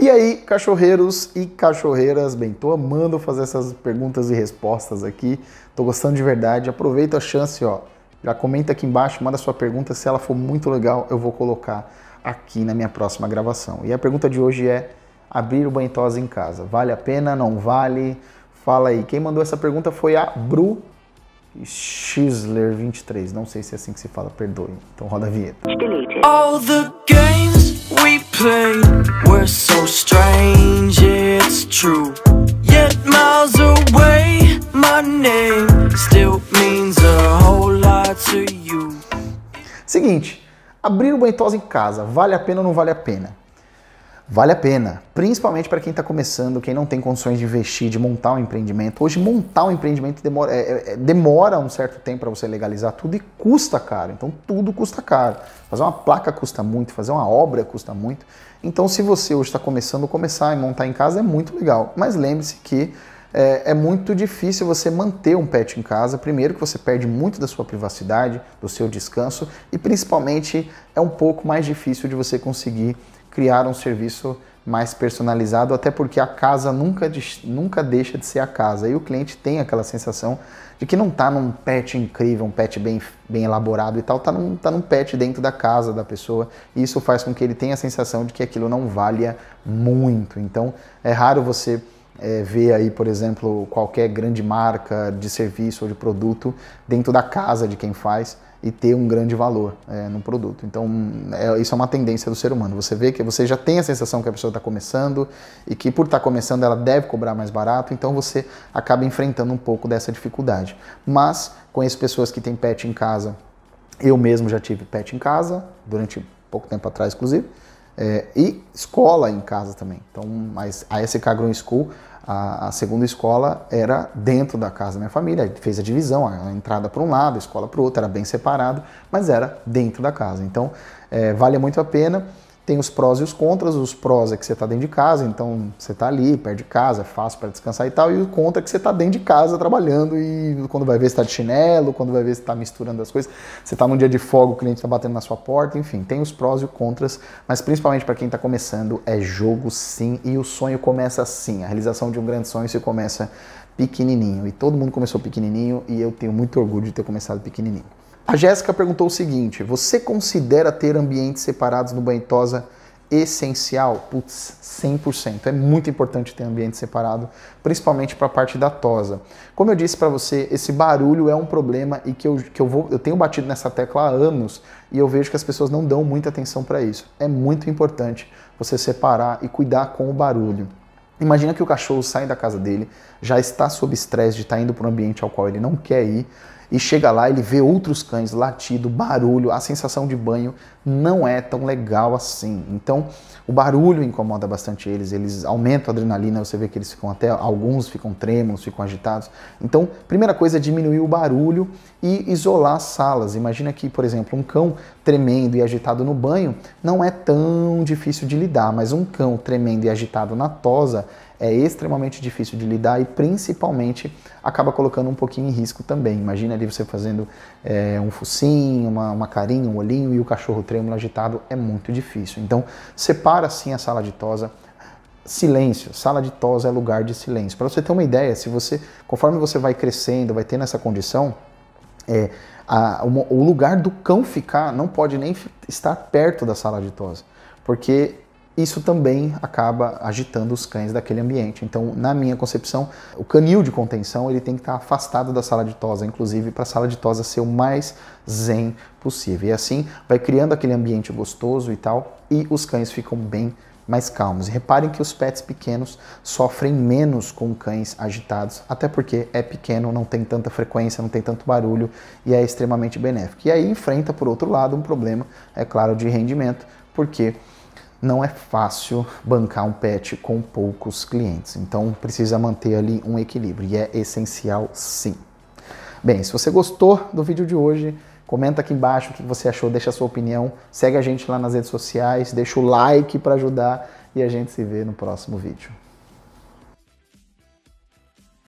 E aí, cachorreiros e cachorreiras, bem, tô amando fazer essas perguntas e respostas aqui, tô gostando de verdade. Aproveita a chance, ó, já comenta aqui embaixo, manda sua pergunta, se ela for muito legal, eu vou colocar aqui na minha próxima gravação. E a pergunta de hoje é: abrir o banhosa em casa, vale a pena? Não vale? Fala aí. Quem mandou essa pergunta foi a Bru Schisler23. Não sei se é assim que se fala, perdoe. Então roda a vinheta. All the games we played strange, it's true. Yet miles away, my name still means a whole lot to you. Seguinte, abrir o Bentosa em casa, vale a pena ou não vale a pena? Vale a pena, principalmente para quem está começando, quem não tem condições de investir, de montar um empreendimento. Hoje, montar um empreendimento demora, é, é, demora um certo tempo para você legalizar tudo e custa caro. Então, tudo custa caro. Fazer uma placa custa muito, fazer uma obra custa muito. Então, se você hoje está começando, começar e montar em casa é muito legal. Mas lembre-se que é, é, muito difícil você manter um pet em casa. Primeiro, que você perde muito da sua privacidade, do seu descanso e principalmente é um pouco mais difícil de você conseguir criar um serviço mais personalizado, até porque a casa nunca, nunca deixa de ser a casa e o cliente tem aquela sensação de que não está num pet incrível, um pet bem, bem elaborado e tal, está num, tá num pet dentro da casa da pessoa e isso faz com que ele tenha a sensação de que aquilo não valha muito. Então é raro você é, ver aí, por exemplo, qualquer grande marca de serviço ou de produto dentro da casa de quem faz e ter um grande valor é, no produto. Então, é, isso é uma tendência do ser humano. Você vê que você já tem a sensação que a pessoa está começando e que por estar tá começando ela deve cobrar mais barato, então você acaba enfrentando um pouco dessa dificuldade. Mas conheço pessoas que têm pet em casa. Eu mesmo já tive pet em casa durante pouco tempo atrás, inclusive é, e escola em casa também. Então, mas a SK Green School, a, a, segunda escola era dentro da casa da minha família, fez a divisão, a entrada para um lado, a escola para o outro, era bem separado, mas era dentro da casa. Então, é, vale muito a pena tem os prós e os contras. Os prós é que você está dentro de casa, então você está ali, perto de casa, é fácil para descansar e tal. E o contra é que você está dentro de casa trabalhando e quando vai ver se está de chinelo, quando vai ver se está misturando as coisas, você está num dia de fogo, o cliente está batendo na sua porta, enfim, tem os prós e os contras. Mas principalmente para quem está começando, é jogo sim e o sonho começa assim. A realização de um grande sonho se começa pequenininho. E todo mundo começou pequenininho e eu tenho muito orgulho de ter começado pequenininho. A Jéssica perguntou o seguinte: você considera ter ambientes separados no tosa essencial? Putz, 100%. É muito importante ter ambiente separado, principalmente para a parte da tosa. Como eu disse para você, esse barulho é um problema e que eu, que eu, vou, eu tenho batido nessa tecla há anos e eu vejo que as pessoas não dão muita atenção para isso. É muito importante você separar e cuidar com o barulho. Imagina que o cachorro sai da casa dele, já está sob estresse de estar tá indo para um ambiente ao qual ele não quer ir, e chega lá, ele vê outros cães, latido, barulho, a sensação de banho não é tão legal assim. Então, o barulho incomoda bastante eles, eles aumentam a adrenalina, você vê que eles ficam até, alguns ficam trêmulos, ficam agitados. Então, primeira coisa é diminuir o barulho e isolar as salas. Imagina que, por exemplo, um cão tremendo e agitado no banho não é tão difícil de lidar, mas um cão tremendo e agitado na tosa é extremamente difícil de lidar e principalmente acaba colocando um pouquinho em risco também. Imagina ali você fazendo é, um focinho, uma, uma carinha, um olhinho e o cachorro trêmulo agitado é muito difícil. Então separa assim a sala de tosa, silêncio. Sala de tos é lugar de silêncio. Para você ter uma ideia, se você, conforme você vai crescendo, vai tendo essa condição, é, a, o, o lugar do cão ficar não pode nem estar perto da sala de tos, porque isso também acaba agitando os cães daquele ambiente. Então, na minha concepção, o canil de contenção ele tem que estar afastado da sala de tosa, inclusive para a sala de tosa ser o mais zen possível. E assim vai criando aquele ambiente gostoso e tal, e os cães ficam bem mais calmos. E reparem que os pets pequenos sofrem menos com cães agitados, até porque é pequeno, não tem tanta frequência, não tem tanto barulho e é extremamente benéfico. E aí enfrenta, por outro lado, um problema, é claro, de rendimento, porque não é fácil bancar um pet com poucos clientes. Então precisa manter ali um equilíbrio e é essencial sim. Bem, se você gostou do vídeo de hoje, comenta aqui embaixo o que você achou, deixa a sua opinião, segue a gente lá nas redes sociais, deixa o like para ajudar e a gente se vê no próximo vídeo.